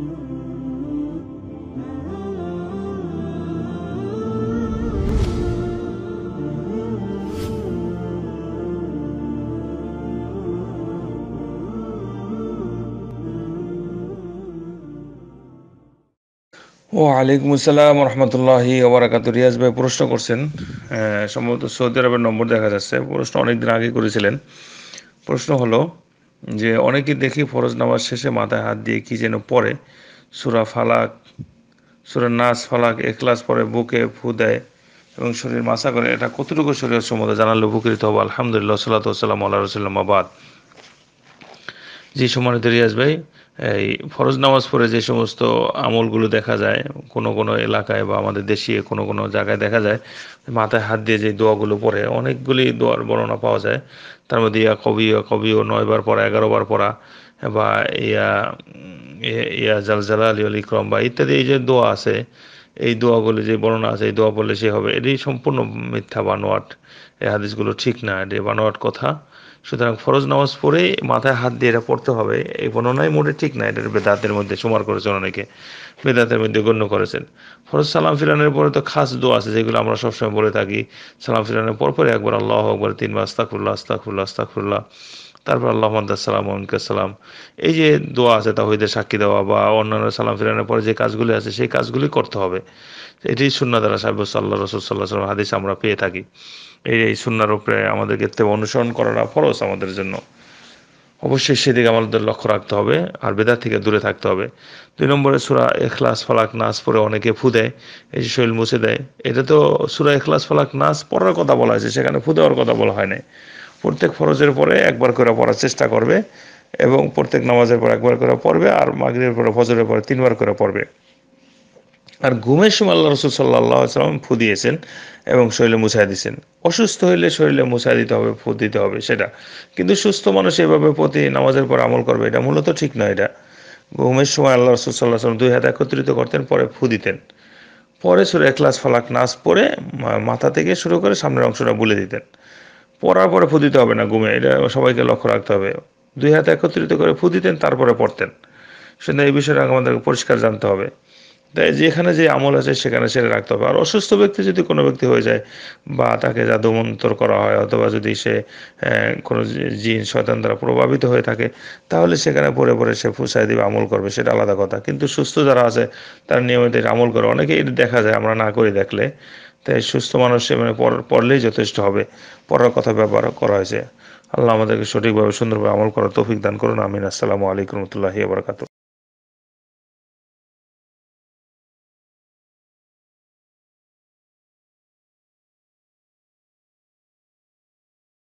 ও আলাইকুম আসসালাম রহমতুল্লাহি ওবরাকাত রিয়াজ ভাই প্রশ্ন করছেন সম্ভবত সৌদি আরবের নম্বর দেখা যাচ্ছে প্রশ্ন অনেকদিন আগে করেছিলেন প্রশ্ন হলো যে অনেকে দেখি ফরজ নামাজ শেষে মাথায় হাত দিয়ে কি যেন পড়ে সুরা ফালাক সুরা নাচ ফালাক এখলাস পরে বুকে ফু দেয় এবং শরীর মাসা করে এটা কতটুকু শরীর সম্বন্ধে জানালে উপকৃত হবো আলহামদুলিল্লাহ সাল্লাহ সাল্লাম আল্লাহ রসুল্লামাবাদ জি সম্মানিত রিয়াজ ভাই এই ফরজ নামাজ পড়ে যে সমস্ত আমলগুলো দেখা যায় কোনো কোনো এলাকায় বা আমাদের দেশীয় কোনো কোনো জায়গায় দেখা যায় মাথায় হাত দিয়ে যে দোয়াগুলো পড়ে অনেকগুলি দোয়ার বর্ণনা পাওয়া যায় তার মধ্যে ইয়া কবি ইয়া কবি ও নয়বার পড়া এগারোবার পড়া বা ইয়া ইয়া জালজালা আলী আল ইকরম বা ইত্যাদি এই যে দোয়া আছে এই দোয়াগুলো যে বর্ণনা আছে এই দোয়া পড়লে সে হবে এটি সম্পূর্ণ মিথ্যা বানোয়াট এই হাদিসগুলো ঠিক না এটি বানোয়াট কথা সুতরাং ফরজ নামাজ পড়ে মাথায় হাত দিয়ে এটা পড়তে হবে এই বর্ণনায় মোটে ঠিক না এটার বেদাতের মধ্যে সুমার করেছেন অনেকে বেদাতের মধ্যে গণ্য করেছেন ফরজ সালাম ফিরানের পরে তো খাস দোয়া আছে যেগুলো আমরা সবসময় বলে থাকি সালাম ফিরানের পর পরে একবার আল্লাহ একবার তিনবার আস্তাকুল্লাহ আস্তাকুল্লাহ আস্তাকুল্লাহ তারপর আল্লাহ সালাম ওমকে সালাম এই যে দোয়া আছে তাহিদের সাক্ষী দেওয়া বা অন্যান্য সালাম ফিরানোর পরে যে কাজগুলি আছে সেই কাজগুলি করতে হবে এটি সুন্না দ্বারা সাহেব সাল্লাহ রসুল সাল্লাহ সাল্লাম হাদিস আমরা পেয়ে থাকি এই এই সুন্নার উপরে ক্ষেত্রে অনুসরণ করাটা ফরস আমাদের জন্য অবশ্যই সেদিকে আমাদের লক্ষ্য রাখতে হবে আর বেদার থেকে দূরে থাকতে হবে দুই নম্বরে সুরা এখলাস ফলাক নাচ পরে অনেকে ফু দেয় এই যে শৈল মুছে দেয় এটা তো সুরা এখলাস ফলাক নাচ পড়ার কথা বলা হয়েছে সেখানে ফু দেওয়ার কথা বলা হয় না প্রত্যেক ফরজের পরে একবার করে পড়ার চেষ্টা করবে এবং প্রত্যেক নামাজের পর একবার করে পড়বে আর মাগরের পরে ফজরের পরে তিনবার করে পড়বে আর ঘুমের সময় আল্লাহ রসুল সাল্লাহ সাল্লাম ফু দিয়েছেন এবং শরীরে মুছাই দিয়েছেন অসুস্থ হইলে শরীরে মুছাই দিতে হবে ফু দিতে হবে সেটা কিন্তু সুস্থ মানুষ এভাবে প্রতি নামাজের পর আমল করবে এটা মূলত ঠিক নয় এটা ঘুমের সময় আল্লাহ রসুল সাল্লাহ সাল্লাম দুই হাত একত্রিত করতেন পরে ফু দিতেন পরে সুরে ক্লাস ফালাক নাচ পরে মাথা থেকে শুরু করে সামনের অংশটা বলে দিতেন পড়ার পরে ফুদিতে হবে না ঘুমে এটা সবাইকে লক্ষ্য রাখতে হবে দুই হাত একত্রিত করে ফুদিতেন তারপরে পড়তেন সেটা এই বিষয়টা আমাদেরকে পরিষ্কার জানতে হবে তাই যেখানে যে আমল আছে সেখানে সেটা রাখতে হবে আর অসুস্থ ব্যক্তি যদি কোনো ব্যক্তি হয়ে যায় বা তাকে জাদুমন্তর করা হয় অথবা যদি সে কোনো জিন শয়তান দ্বারা প্রভাবিত হয়ে থাকে তাহলে সেখানে পরে পরে সে ফুসাই দিবে আমল করবে সেটা আলাদা কথা কিন্তু সুস্থ যারা আছে তারা নিয়মিত আমল করে অনেকে এটা দেখা যায় আমরা না করে দেখলে তাই সুস্থ মানুষ মানে পড়লেই যথেষ্ট হবে পড়ার কথা ব্যবহার করা হয়েছে আল্লাহ আমাদেরকে সঠিকভাবে সুন্দরভাবে আমল করার তৌফিক দান করুন আমিন আসসালামু আলাইকুম রহমতুল্লাহি আবরকাত